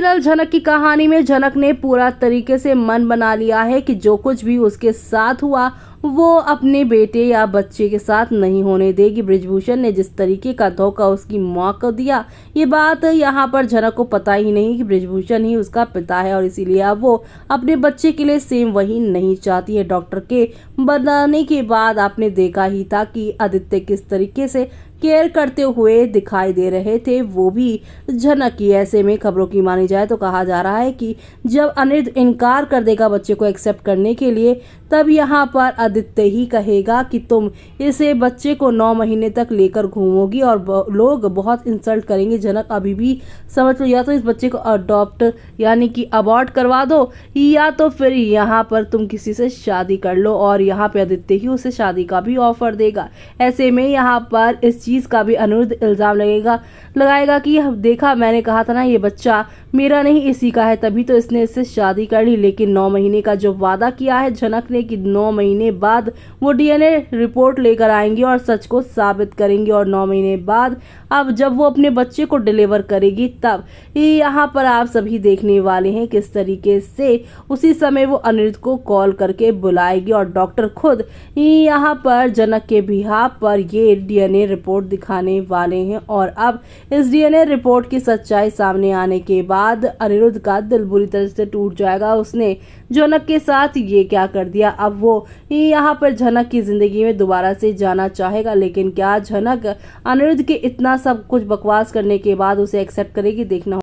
मोतीलाल झनक की कहानी में झनक ने पूरा तरीके से मन बना लिया है कि जो कुछ भी उसके साथ हुआ वो अपने बेटे या बच्चे के साथ नहीं होने देगी ब्रिजभूषण ने जिस तरीके का धोखा उसकी मौत को दिया ये बात यहाँ पर झनक को पता ही नहीं कि ब्रिजभूषण ही उसका पिता है और इसीलिए अब वो अपने बच्चे के लिए सेम वही नहीं चाहती है डॉक्टर के बताने के बाद आपने देखा ही था कि आदित्य किस तरीके से केयर करते हुए दिखाई दे रहे थे वो भी झनक की ऐसे में खबरों की मानी जाए तो कहा जा रहा है कि जब अनिरुद्ध इनकार कर देगा बच्चे को एक्सेप्ट करने के लिए तब यहाँ पर आदित्य ही कहेगा कि तुम इसे बच्चे को नौ महीने तक लेकर घूमोगी और लोग बहुत इंसल्ट करेंगे जनक अभी भी समझ लो या तो इस बच्चे को अडॉप्ट यानी कि अबॉर्ट करवा दो या तो फिर यहाँ पर तुम किसी से शादी कर लो और यहाँ पे आदित्य ही उसे शादी का भी ऑफर देगा ऐसे में यहाँ पर इस चीज़ का भी अनिरुद्ध इल्ज़ाम लगेगा लगाएगा कि अब देखा मैंने कहा था ना ये बच्चा मेरा नहीं इसी का है तभी तो इसने इससे शादी कर ली लेकिन नौ महीने का जो वादा किया है झनक ने कि नौ महीने बाद वो डीएनए रिपोर्ट लेकर आएंगी और सच को साबित करेंगी और नौ महीने बाद अब जब वो अपने बच्चे को डिलीवर करेगी तब यहाँ पर आप सभी देखने वाले हैं किस तरीके से उसी समय वो अनिरुद्ध को कॉल करके बुलाएगी और डॉक्टर खुद यहाँ पर जनक के बिहार पर ये डीएनए रिपोर्ट रिपोर्ट दिखाने वाले हैं और अब इस डीएनए रिपोर्ट की सच्चाई सामने आने के बाद अनिरुद्ध का दिल बुरी तरह से टूट जाएगा उसने जनक के साथ ये क्या कर दिया अब वो यहाँ पर झनक की जिंदगी में दोबारा से जाना चाहेगा लेकिन क्या झनक अनिरुद्ध के इतना सब कुछ बकवास करने के बाद उसे एक्सेप्ट करेगी देखना